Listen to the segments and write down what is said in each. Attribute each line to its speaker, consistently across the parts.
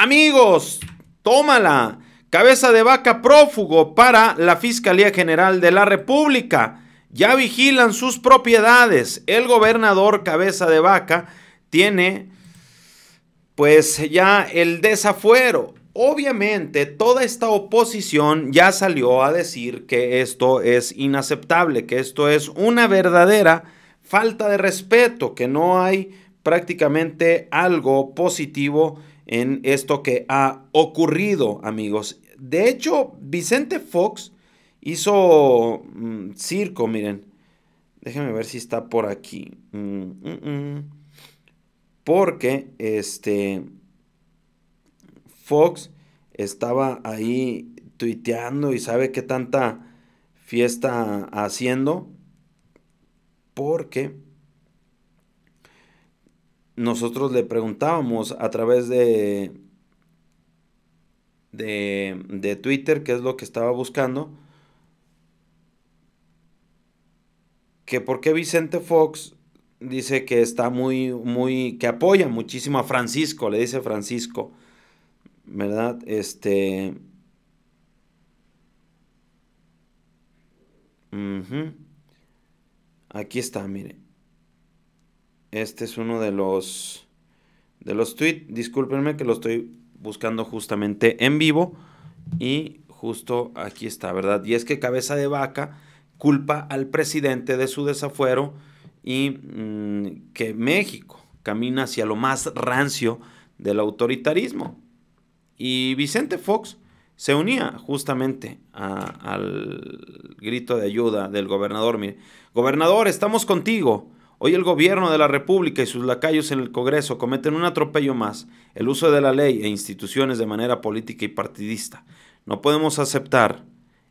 Speaker 1: Amigos, tómala. Cabeza de vaca prófugo para la Fiscalía General de la República. Ya vigilan sus propiedades. El gobernador Cabeza de Vaca tiene pues ya el desafuero. Obviamente toda esta oposición ya salió a decir que esto es inaceptable, que esto es una verdadera falta de respeto, que no hay prácticamente algo positivo en esto que ha ocurrido, amigos. De hecho, Vicente Fox hizo mm, circo, miren. Déjenme ver si está por aquí. Mm, mm, Porque este Fox estaba ahí tuiteando y sabe qué tanta fiesta haciendo. Porque nosotros le preguntábamos a través de, de, Twitter, qué es lo que estaba buscando, que por qué Vicente Fox dice que está muy, muy, que apoya muchísimo a Francisco, le dice Francisco, ¿verdad? Este... Aquí está, mire. Este es uno de los de los tweets. Discúlpenme que lo estoy buscando justamente en vivo y justo aquí está, ¿verdad? Y es que cabeza de vaca culpa al presidente de su desafuero y mm, que México camina hacia lo más rancio del autoritarismo. Y Vicente Fox se unía justamente al grito de ayuda del gobernador. Mire, gobernador, estamos contigo. Hoy el gobierno de la República y sus lacayos en el Congreso cometen un atropello más, el uso de la ley e instituciones de manera política y partidista. No podemos aceptar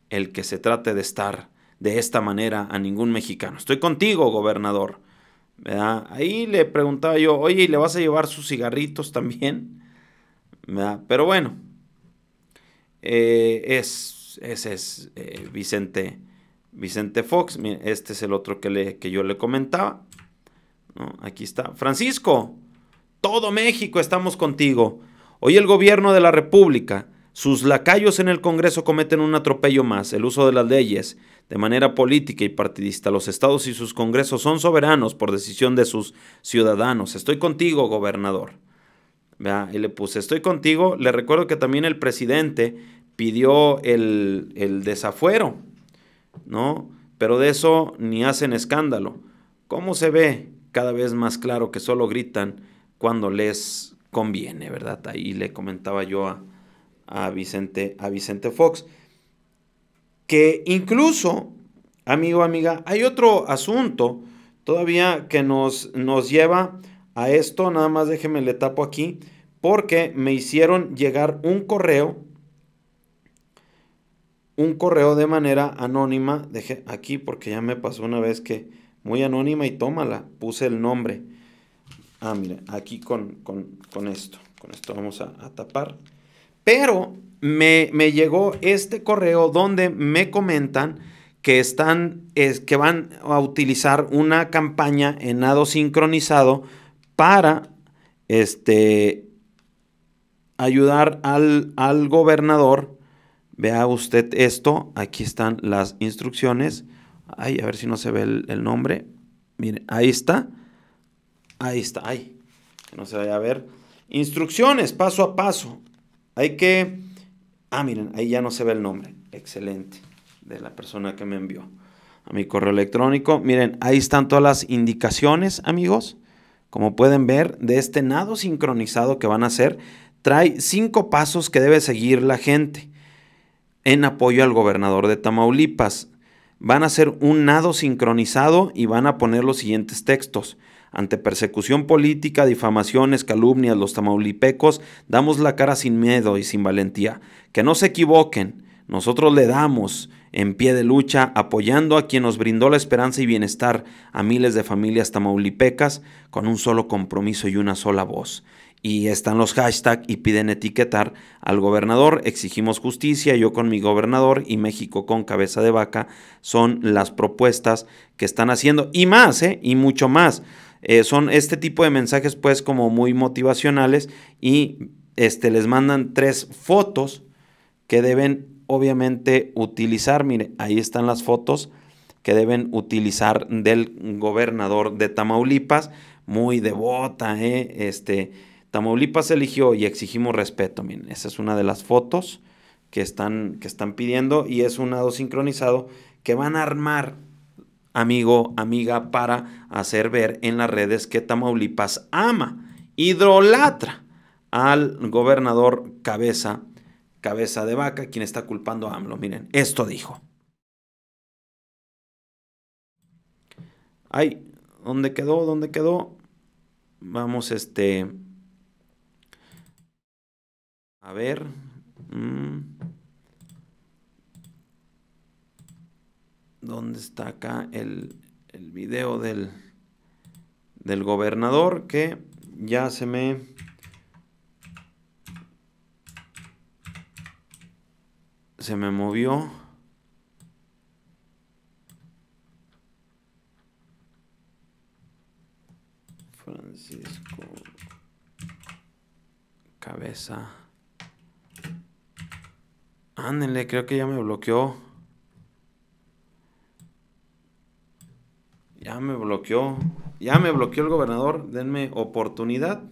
Speaker 1: el que se trate de estar de esta manera a ningún mexicano. Estoy contigo, gobernador. Ahí le preguntaba yo, oye, ¿y le vas a llevar sus cigarritos también? Pero bueno, eh, es, ese es eh, Vicente, Vicente Fox. Este es el otro que, le, que yo le comentaba. Aquí está. Francisco, todo México estamos contigo. Hoy el gobierno de la República, sus lacayos en el Congreso cometen un atropello más, el uso de las leyes, de manera política y partidista. Los estados y sus congresos son soberanos por decisión de sus ciudadanos. Estoy contigo, gobernador. Y le puse, estoy contigo. Le recuerdo que también el presidente pidió el, el desafuero, ¿no? Pero de eso ni hacen escándalo. ¿Cómo se ve? cada vez más claro que solo gritan cuando les conviene, ¿verdad? Ahí le comentaba yo a, a Vicente, a Vicente Fox. Que incluso, amigo, amiga, hay otro asunto todavía que nos, nos lleva a esto. Nada más déjeme le tapo aquí. Porque me hicieron llegar un correo. Un correo de manera anónima. Dejé aquí porque ya me pasó una vez que muy anónima y tómala. Puse el nombre. Ah, mire aquí con, esto. Con esto vamos a, tapar. Pero me, llegó este correo donde me comentan que están, es, que van a utilizar una campaña en nado sincronizado para este, ayudar al, al gobernador. Vea usted esto, aquí están las instrucciones Ay, a ver si no se ve el, el nombre. Miren, ahí está. Ahí está, ahí. Que no se vaya a ver. Instrucciones, paso a paso. Hay que... Ah, miren, ahí ya no se ve el nombre. Excelente. De la persona que me envió a mi correo electrónico. Miren, ahí están todas las indicaciones, amigos. Como pueden ver, de este nado sincronizado que van a hacer, trae cinco pasos que debe seguir la gente en apoyo al gobernador de Tamaulipas van a hacer un nado sincronizado y van a poner los siguientes textos. Ante persecución política, difamaciones, calumnias, los tamaulipecos, damos la cara sin miedo y sin valentía. Que no se equivoquen, nosotros le damos en pie de lucha, apoyando a quien nos brindó la esperanza y bienestar a miles de familias tamaulipecas con un solo compromiso y una sola voz y están los hashtags y piden etiquetar al gobernador. Exigimos justicia, yo con mi gobernador y México con cabeza de vaca son las propuestas que están haciendo y más, ¿eh? y mucho más. Eh, son este tipo de mensajes pues como muy motivacionales y este, les mandan tres fotos que deben obviamente utilizar. Mire, ahí están las fotos que deben utilizar del gobernador de Tamaulipas, muy devota, ¿eh? este, Tamaulipas eligió y exigimos respeto. Miren, esa es una de las fotos que están, que están pidiendo y es un nado sincronizado que van a armar, amigo, amiga, para hacer ver en las redes que Tamaulipas ama, hidrolatra al gobernador Cabeza, Cabeza de Vaca, quien está culpando a AMLO. Miren, esto dijo. Ay, ¿dónde quedó? ¿Dónde quedó? Vamos, este... A ver. Mm. ¿Dónde está acá el, el video del, del gobernador? Que ya se me... Se me movió. Francisco Cabeza. Ándenle, creo que ya me bloqueó. Ya me bloqueó. Ya me bloqueó el gobernador. Denme oportunidad.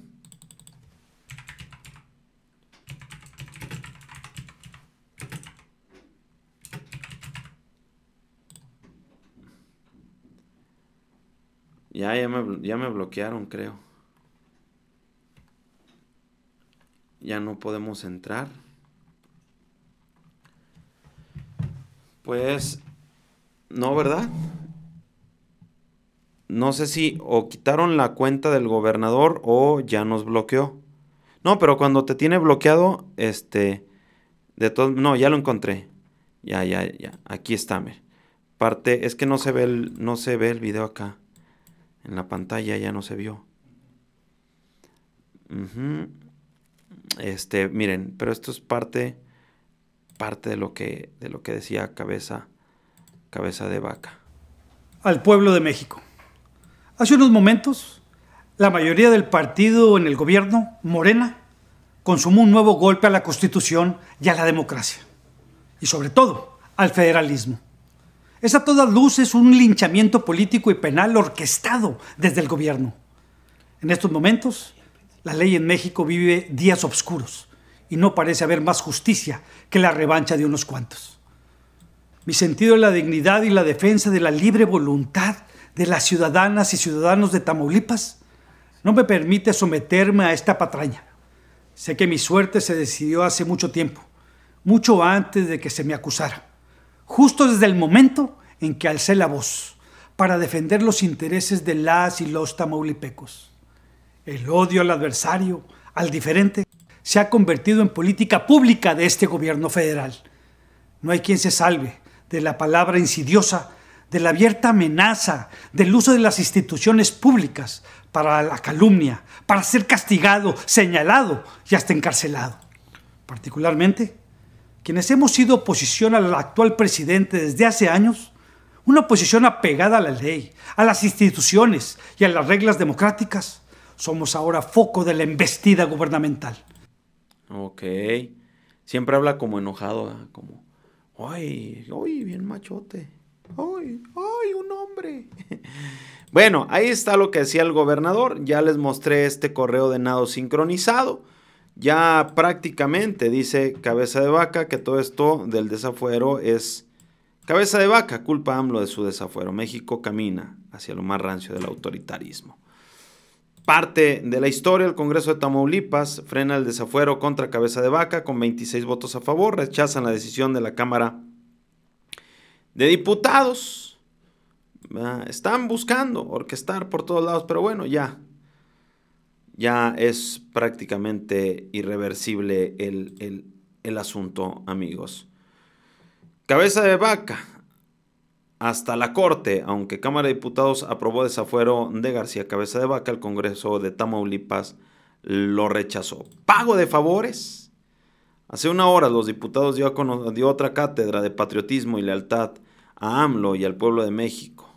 Speaker 1: Ya, ya me, ya me, bloquearon, creo. Ya no podemos entrar. Pues no, ¿verdad? No sé si o quitaron la cuenta del gobernador o ya nos bloqueó. No, pero cuando te tiene bloqueado, este, de todo, no, ya lo encontré. Ya, ya, ya. Aquí está, miren. Parte, es que no se ve el, no se ve el video acá. En la pantalla ya no se vio. Este, miren, pero esto es parte parte de lo que, de lo que decía cabeza, cabeza de vaca.
Speaker 2: Al pueblo de México. Hace unos momentos, la mayoría del partido en el gobierno, Morena, consumó un nuevo golpe a la Constitución y a la democracia. Y sobre todo, al federalismo. esa a todas luces un linchamiento político y penal orquestado desde el gobierno. En estos momentos, la ley en México vive días oscuros y no parece haber más justicia que la revancha de unos cuantos. Mi sentido de la dignidad y la defensa de la libre voluntad de las ciudadanas y ciudadanos de Tamaulipas no me permite someterme a esta patraña. Sé que mi suerte se decidió hace mucho tiempo, mucho antes de que se me acusara, justo desde el momento en que alcé la voz para defender los intereses de las y los tamaulipecos. El odio al adversario, al diferente, se ha convertido en política pública de este gobierno federal. No hay quien se salve de la palabra insidiosa, de la abierta amenaza, del uso de las instituciones públicas para la calumnia, para ser castigado, señalado y hasta encarcelado. Particularmente, quienes hemos sido oposición al actual presidente desde hace años, una oposición apegada a la ley, a las instituciones y a las reglas democráticas, somos ahora foco de la embestida gubernamental
Speaker 1: Ok. Siempre habla como enojado, como, ay, ay, bien machote. ¡Ay! ¡Ay! ¡Un hombre! bueno, ahí está lo que decía el gobernador. Ya les mostré este correo de nado sincronizado. Ya prácticamente dice cabeza de vaca que todo esto del desafuero es cabeza de vaca. Culpa AMLO de su desafuero. México camina hacia lo más rancio del autoritarismo. Parte de la historia, el Congreso de Tamaulipas frena el desafuero contra Cabeza de Vaca con 26 votos a favor, rechazan la decisión de la Cámara de Diputados. Ah, están buscando orquestar por todos lados, pero bueno, ya. Ya es prácticamente irreversible el, el asunto, amigos. Cabeza de Vaca, hasta la Corte, aunque Cámara de Diputados aprobó desafuero de García Cabeza de Vaca, el Congreso de Tamaulipas lo rechazó. Pago de favores. Hace una hora los diputados dio, otra cátedra de patriotismo y lealtad a AMLO y al pueblo de México.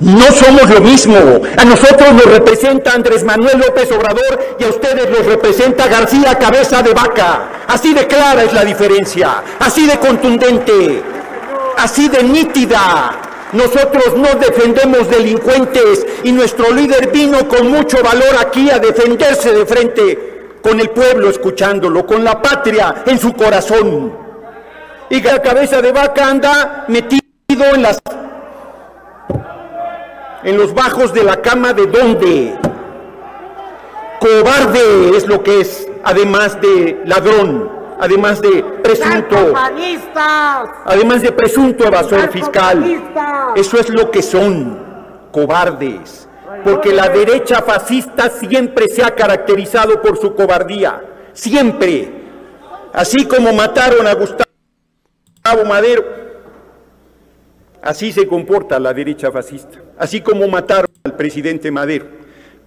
Speaker 3: No somos lo mismo. A nosotros nos
Speaker 1: representa Andrés Manuel López Obrador y a ustedes los representa García
Speaker 3: Cabeza de Vaca. Así de clara es la diferencia, así de contundente así de nítida. Nosotros no defendemos delincuentes y nuestro líder vino con mucho valor aquí a defenderse de frente, con el pueblo escuchándolo, con la patria en su corazón. Y la cabeza de vaca anda metido en las en los bajos de la cama de dónde. Cobarde es lo que es, además de ladrón además de presunto, además de presunto evasor fiscal. Eso es lo que son, cobardes, porque la derecha fascista siempre se ha caracterizado por su cobardía, siempre. Así como mataron a Gustavo Madero, así se comporta la derecha fascista, así como mataron al presidente Madero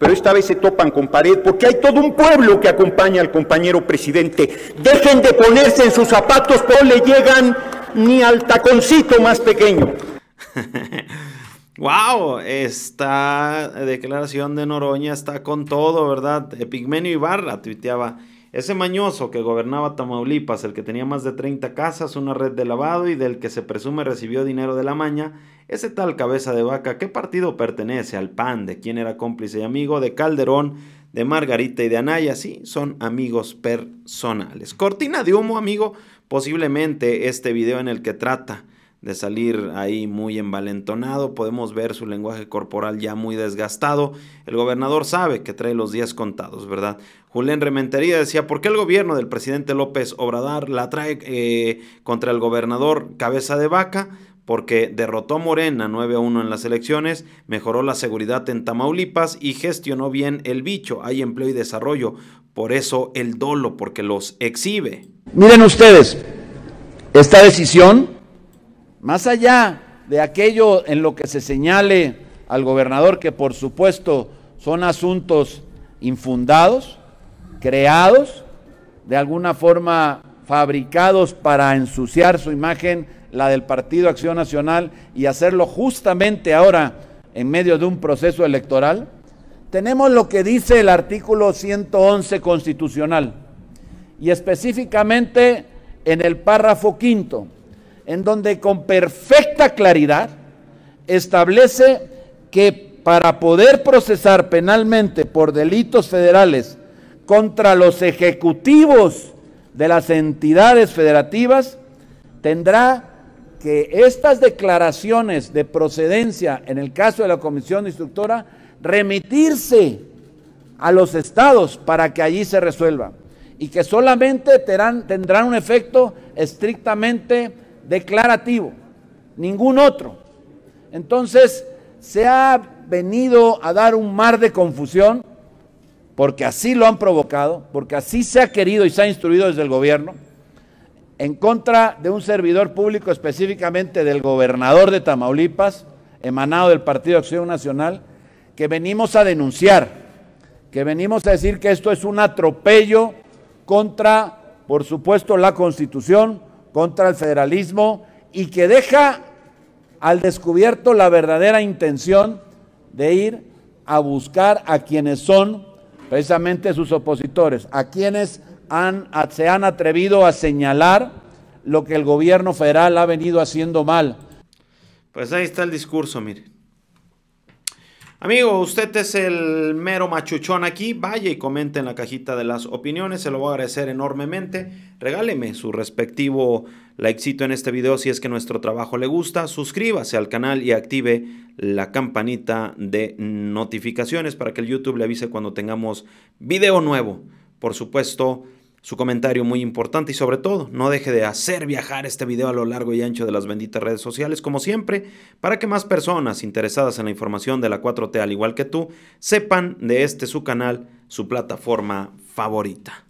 Speaker 3: pero esta vez se topan con pared porque hay todo un pueblo que acompaña al compañero presidente. Dejen de ponerse en sus zapatos, pero le llegan ni al taconcito más pequeño.
Speaker 1: ¡Wow! Esta declaración de Noroña está con todo, ¿verdad? Epigmenio Ibarra tuiteaba ese mañoso que gobernaba Tamaulipas, el que tenía más de 30 casas, una red de lavado y del que se presume recibió dinero de la maña, ese tal cabeza de vaca, ¿qué partido pertenece? Al PAN, de quien era cómplice y amigo, de Calderón, de Margarita y de Anaya, sí, son amigos personales. Cortina de humo, amigo, posiblemente este video en el que trata de salir ahí muy envalentonado, podemos ver su lenguaje corporal ya muy desgastado. El gobernador sabe que trae los días contados, ¿verdad? Julián Rementería decía, ¿por qué el gobierno del presidente López Obrador la trae eh, contra el gobernador cabeza de vaca? porque derrotó a Morena 9 a 1 en las elecciones, mejoró la seguridad en Tamaulipas y gestionó bien el bicho. Hay empleo y desarrollo. Por eso el dolo, porque los exhibe.
Speaker 4: Miren ustedes, esta decisión más allá de aquello en lo que se señale al gobernador, que por supuesto son asuntos infundados, creados, de alguna forma fabricados para ensuciar su imagen, la del Partido Acción Nacional, y hacerlo justamente ahora en medio de un proceso electoral, tenemos lo que dice el artículo 111 constitucional, y específicamente en el párrafo quinto en donde con perfecta claridad establece que para poder procesar penalmente por delitos federales contra los ejecutivos de las entidades federativas, tendrá que estas declaraciones de procedencia, en el caso de la comisión instructora, remitirse a los estados para que allí se resuelva y que solamente tendrán un efecto estrictamente declarativo, ningún otro. Entonces, se ha venido a dar un mar de confusión, porque así lo han provocado, porque así se ha querido y se ha instruido desde el gobierno, en contra de un servidor público específicamente del gobernador de Tamaulipas, emanado del Partido Acción Nacional, que venimos a denunciar, que venimos a decir que esto es un atropello contra, por supuesto, la Constitución, contra el federalismo y que deja al descubierto la verdadera intención de ir a buscar a quienes son precisamente sus opositores, a quienes se han atrevido a señalar lo que el gobierno federal ha venido haciendo
Speaker 1: mal. Pues ahí está el discurso, mire. Amigo, usted es el mero machuchón aquí. Vaya y comente en la cajita de las opiniones. Se lo voy a agradecer enormemente. Regáleme su respectivo likecito en este video si es que nuestro trabajo le gusta. Suscríbase al canal y active la campanita de notificaciones para que el YouTube le avise cuando tengamos video nuevo. Por supuesto, su comentario muy importante y sobre todo no deje de hacer viajar este video a lo largo y ancho de las benditas redes sociales como siempre para que más personas interesadas en la información de la 4T al igual que tú sepan de este su canal, su plataforma favorita.